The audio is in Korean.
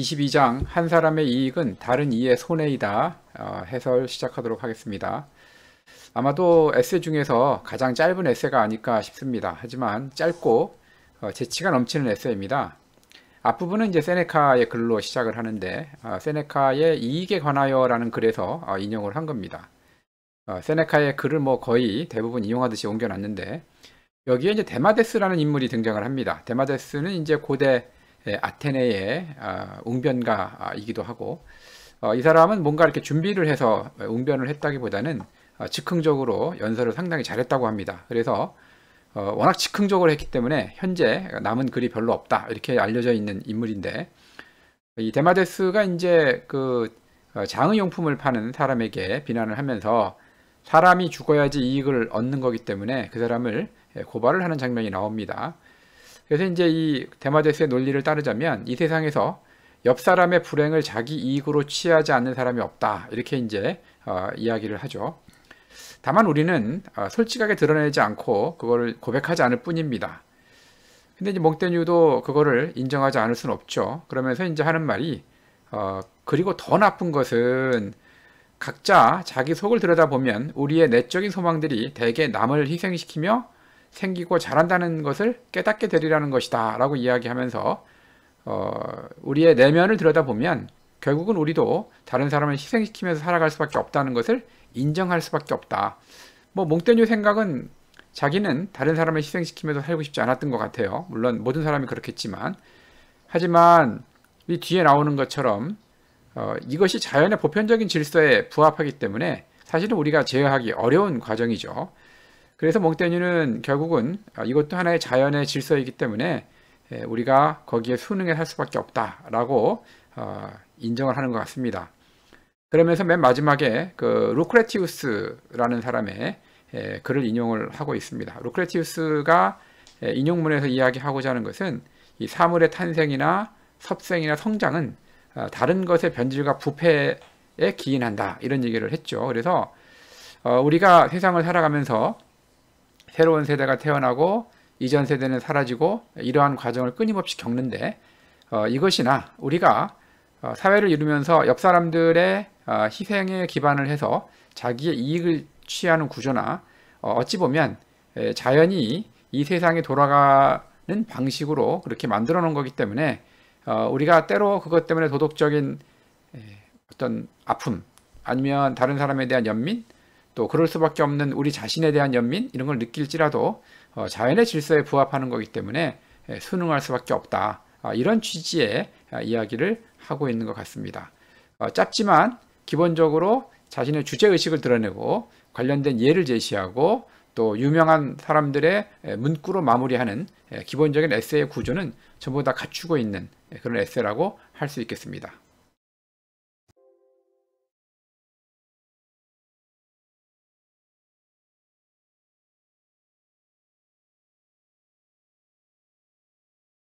22장 한 사람의 이익은 다른 이의 손해이다 어, 해설 시작하도록 하겠습니다. 아마도 에세 중에서 가장 짧은 에세가 아닐까 싶습니다. 하지만 짧고 어, 재치가 넘치는 에세입니다. 앞부분은 이제 세네카의 글로 시작을 하는데 어, 세네카의 이익에 관하여라는 글에서 어, 인용을 한 겁니다. 어, 세네카의 글을 뭐 거의 대부분 이용하듯이 옮겨놨는데 여기에 이제 데마데스라는 인물이 등장을 합니다. 데마데스는 이제 고대 예, 아테네의 아, 웅변가이기도 하고 어, 이 사람은 뭔가 이렇게 준비를 해서 웅변을 했다기보다는 어, 즉흥적으로 연설을 상당히 잘했다고 합니다. 그래서 어, 워낙 즉흥적으로 했기 때문에 현재 남은 글이 별로 없다 이렇게 알려져 있는 인물인데 이 데마데스가 이제 그 장의용품을 파는 사람에게 비난을 하면서 사람이 죽어야지 이익을 얻는 거기 때문에 그 사람을 예, 고발을 하는 장면이 나옵니다. 그래서 이제 이 데마데스의 논리를 따르자면 이 세상에서 옆 사람의 불행을 자기 이익으로 취하지 않는 사람이 없다. 이렇게 이제 어, 이야기를 하죠. 다만 우리는 어, 솔직하게 드러내지 않고 그거를 고백하지 않을 뿐입니다. 근데 이제 몽테뉴도 그거를 인정하지 않을 수는 없죠. 그러면서 이제 하는 말이 어, 그리고 더 나쁜 것은 각자 자기 속을 들여다보면 우리의 내적인 소망들이 대개 남을 희생시키며 생기고 자란다는 것을 깨닫게 되리라는 것이다 라고 이야기하면서 어, 우리의 내면을 들여다보면 결국은 우리도 다른 사람을 희생시키면서 살아갈 수밖에 없다는 것을 인정할 수밖에 없다. 뭐 몽테뉴 생각은 자기는 다른 사람을 희생시키면서 살고 싶지 않았던 것 같아요. 물론 모든 사람이 그렇겠지만 하지만 이 뒤에 나오는 것처럼 어, 이것이 자연의 보편적인 질서에 부합하기 때문에 사실은 우리가 제어하기 어려운 과정이죠. 그래서 멍때니는 결국은 아, 이것도 하나의 자연의 질서이기 때문에 예, 우리가 거기에 순응해 살 수밖에 없다라고 어, 인정을 하는 것 같습니다. 그러면서 맨 마지막에 그 루크레티우스라는 사람의 예, 글을 인용을 하고 있습니다. 루크레티우스가 예, 인용문에서 이야기하고자 하는 것은 이 사물의 탄생이나 섭생이나 성장은 어, 다른 것의 변질과 부패에 기인한다 이런 얘기를 했죠. 그래서 어, 우리가 세상을 살아가면서 새로운 세대가 태어나고 이전 세대는 사라지고 이러한 과정을 끊임없이 겪는데 어, 이것이나 우리가 어, 사회를 이루면서 옆 사람들의 어, 희생에 기반을 해서 자기의 이익을 취하는 구조나 어, 어찌 보면 에, 자연이 이 세상에 돌아가는 방식으로 그렇게 만들어 놓은 거기 때문에 어, 우리가 때로 그것 때문에 도덕적인 에, 어떤 아픔 아니면 다른 사람에 대한 연민 또 그럴 수밖에 없는 우리 자신에 대한 연민 이런 걸 느낄지라도 어, 자연의 질서에 부합하는 거기 때문에 예, 순응할 수밖에 없다. 아, 이런 취지의 아, 이야기를 하고 있는 것 같습니다. 어, 짧지만 기본적으로 자신의 주제의식을 드러내고 관련된 예를 제시하고 또 유명한 사람들의 예, 문구로 마무리하는 예, 기본적인 에세이의 구조는 전부 다 갖추고 있는 그런 에세라고 이할수 있겠습니다.